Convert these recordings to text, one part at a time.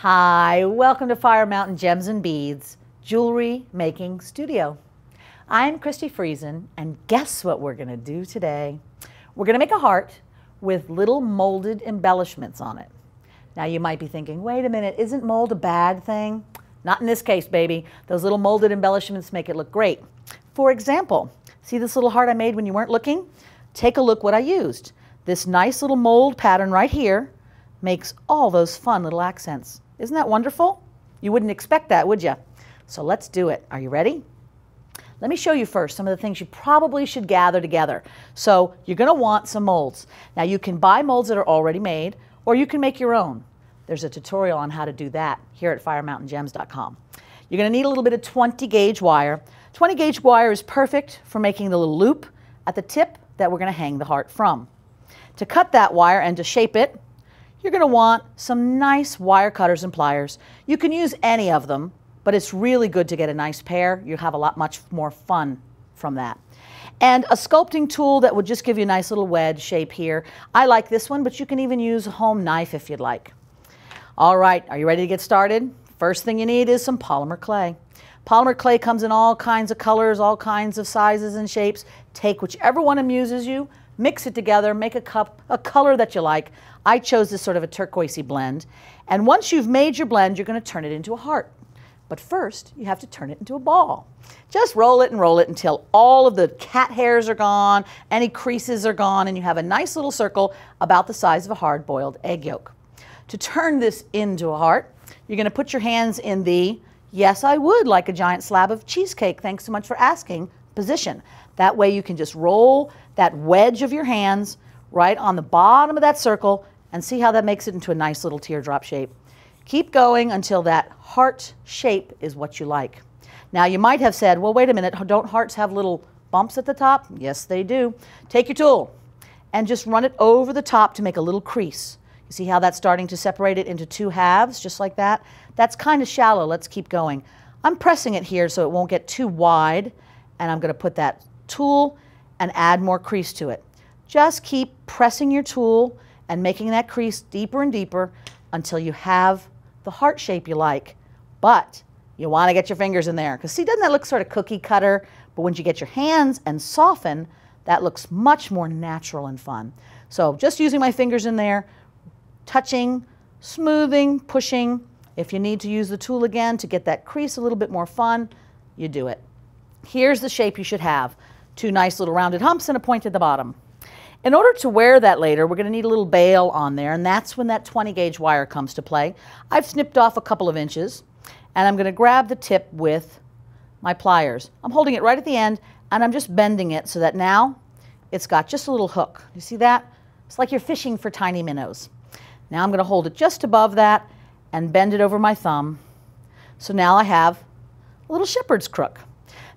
Hi, welcome to Fire Mountain Gems and Beads Jewelry Making Studio. I'm Christy Friesen, and guess what we're going to do today? We're going to make a heart with little molded embellishments on it. Now you might be thinking, wait a minute, isn't mold a bad thing? Not in this case, baby. Those little molded embellishments make it look great. For example, see this little heart I made when you weren't looking? Take a look what I used. This nice little mold pattern right here makes all those fun little accents. Isn't that wonderful? You wouldn't expect that, would you? So let's do it. Are you ready? Let me show you first some of the things you probably should gather together. So you're going to want some molds. Now you can buy molds that are already made or you can make your own. There's a tutorial on how to do that here at firemountaingems.com. You're going to need a little bit of 20 gauge wire. 20 gauge wire is perfect for making the little loop at the tip that we're going to hang the heart from. To cut that wire and to shape it, you're going to want some nice wire cutters and pliers. You can use any of them, but it's really good to get a nice pair. You'll have a lot much more fun from that. And a sculpting tool that would just give you a nice little wedge shape here. I like this one, but you can even use a home knife if you'd like. All right, are you ready to get started? First thing you need is some polymer clay. Polymer clay comes in all kinds of colors, all kinds of sizes and shapes. Take whichever one amuses you, mix it together, make a cup, a color that you like. I chose this sort of a turquoisey blend. And once you've made your blend, you're going to turn it into a heart. But first, you have to turn it into a ball. Just roll it and roll it until all of the cat hairs are gone, any creases are gone, and you have a nice little circle about the size of a hard boiled egg yolk. To turn this into a heart, you're going to put your hands in the yes, I would like a giant slab of cheesecake, thanks so much for asking, position. That way you can just roll that wedge of your hands right on the bottom of that circle and see how that makes it into a nice little teardrop shape. Keep going until that heart shape is what you like. Now you might have said, well, wait a minute, don't hearts have little bumps at the top? Yes, they do. Take your tool and just run it over the top to make a little crease. You see how that's starting to separate it into two halves, just like that? That's kind of shallow. Let's keep going. I'm pressing it here so it won't get too wide, and I'm going to put that tool and add more crease to it. Just keep pressing your tool and making that crease deeper and deeper until you have the heart shape you like. But you want to get your fingers in there because see, doesn't that look sort of cookie cutter? But once you get your hands and soften, that looks much more natural and fun. So just using my fingers in there, touching, smoothing, pushing. If you need to use the tool again to get that crease a little bit more fun, you do it. Here's the shape you should have two nice little rounded humps and a point at the bottom. In order to wear that later, we're going to need a little bail on there, and that's when that 20 gauge wire comes to play. I've snipped off a couple of inches, and I'm going to grab the tip with my pliers. I'm holding it right at the end, and I'm just bending it so that now it's got just a little hook. You see that? It's like you're fishing for tiny minnows. Now I'm going to hold it just above that and bend it over my thumb. So now I have a little shepherd's crook.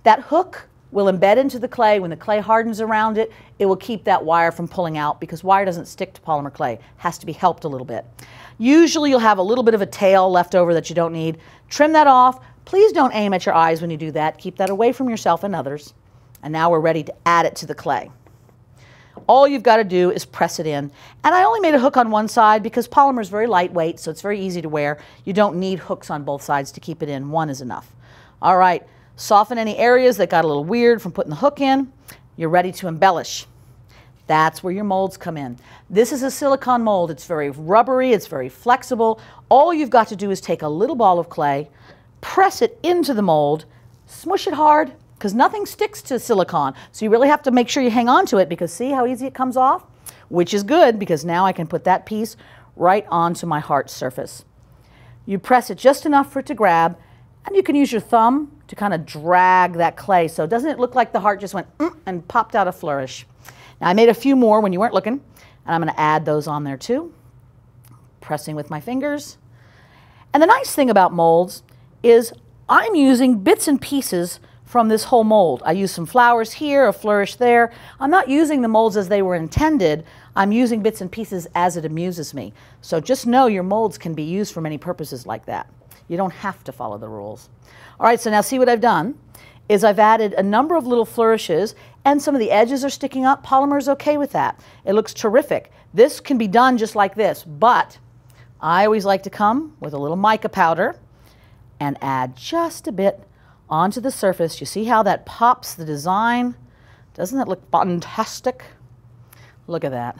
That hook will embed into the clay. When the clay hardens around it, it will keep that wire from pulling out because wire doesn't stick to polymer clay. It has to be helped a little bit. Usually you'll have a little bit of a tail left over that you don't need. Trim that off. Please don't aim at your eyes when you do that. Keep that away from yourself and others. And now we're ready to add it to the clay. All you've got to do is press it in. And I only made a hook on one side because polymer is very lightweight, so it's very easy to wear. You don't need hooks on both sides to keep it in. One is enough. All right, Soften any areas that got a little weird from putting the hook in. You're ready to embellish. That's where your molds come in. This is a silicone mold. It's very rubbery, it's very flexible. All you've got to do is take a little ball of clay, press it into the mold, smush it hard, because nothing sticks to silicone. So you really have to make sure you hang on to it because see how easy it comes off? Which is good because now I can put that piece right onto my heart surface. You press it just enough for it to grab and you can use your thumb to kind of drag that clay. So doesn't it look like the heart just went mm, and popped out a flourish? Now I made a few more when you weren't looking, and I'm gonna add those on there too. Pressing with my fingers. And the nice thing about molds is I'm using bits and pieces from this whole mold. I use some flowers here, a flourish there. I'm not using the molds as they were intended. I'm using bits and pieces as it amuses me. So just know your molds can be used for many purposes like that. You don't have to follow the rules. All right, so now see what I've done is I've added a number of little flourishes and some of the edges are sticking up. Polymer is okay with that. It looks terrific. This can be done just like this, but I always like to come with a little mica powder and add just a bit onto the surface. You see how that pops the design? Doesn't that look fantastic? Look at that.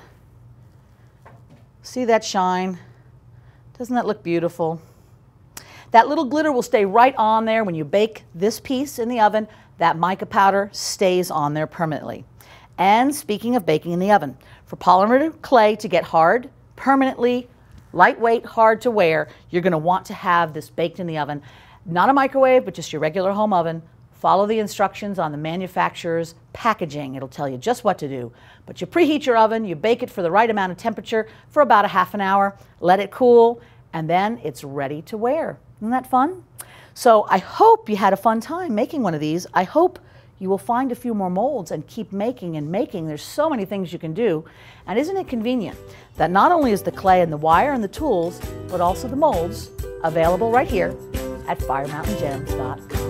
See that shine? Doesn't that look beautiful? That little glitter will stay right on there when you bake this piece in the oven. That mica powder stays on there permanently. And speaking of baking in the oven, for polymer clay to get hard permanently, lightweight, hard to wear, you're going to want to have this baked in the oven. Not a microwave, but just your regular home oven. Follow the instructions on the manufacturer's packaging. It'll tell you just what to do. But you preheat your oven, you bake it for the right amount of temperature for about a half an hour, let it cool, and then it's ready to wear. Isn't that fun? So I hope you had a fun time making one of these. I hope you will find a few more molds and keep making and making. There's so many things you can do. And isn't it convenient that not only is the clay and the wire and the tools, but also the molds available right here at firemountaingems.com.